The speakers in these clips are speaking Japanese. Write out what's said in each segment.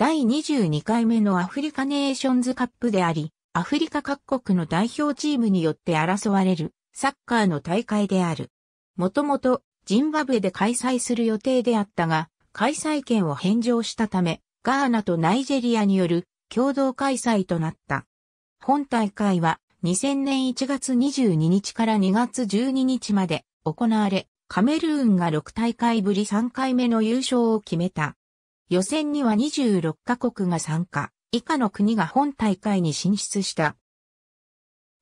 第22回目のアフリカネーションズカップであり、アフリカ各国の代表チームによって争われるサッカーの大会である。もともとジンバブエで開催する予定であったが、開催権を返上したため、ガーナとナイジェリアによる共同開催となった。本大会は2000年1月22日から2月12日まで行われ、カメルーンが6大会ぶり3回目の優勝を決めた。予選には26カ国が参加、以下の国が本大会に進出した。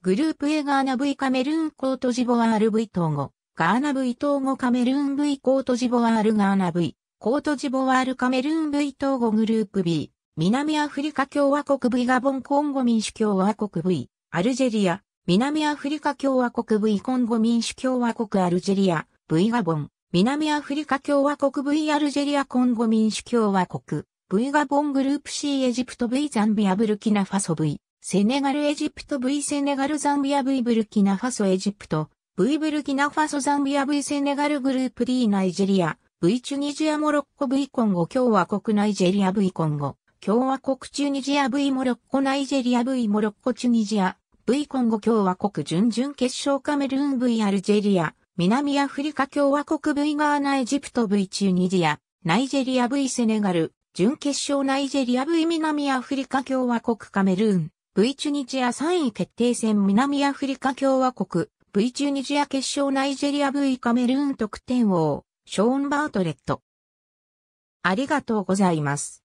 グループ A ガーナ V カメルーンコートジボワール V 統合、ガーナ V 統合カメルーン V コートジボワールガーナ V、コートジボワールカメルーン V 統合グループ B、南アフリカ共和国 V ガボンコンゴ民主共和国 V、アルジェリア、南アフリカ共和国 V コンゴ民主共和国アルジェリア、V ガボン、南アフリカ共和国 V アルジェリアコンゴ民主共和国 V ガボングループ C エジプト V ザンビアブルキナファソ V セネガルエジプト V セネガルザンビア V ブルキナファソエジプト V ブルキナファソザンビア V セネガルグループ D ナイジェリア V チュニジアモロッコ V コンゴ共和国ナイジェリア V コンゴ共和国チュニジア V モロッコナイジェリア V モロッコチュニジア V コンゴ共和国準々決勝カメルーン V アルジェリア南アフリカ共和国 V ガーナエジプト V チュニジア、ナイジェリア V セネガル、準決勝ナイジェリア V 南アフリカ共和国カメルーン、V チュニジア3位決定戦南アフリカ共和国、V チュニジア決勝ナイジェリア V カメルーン得点王、ショーン・バートレット。ありがとうございます。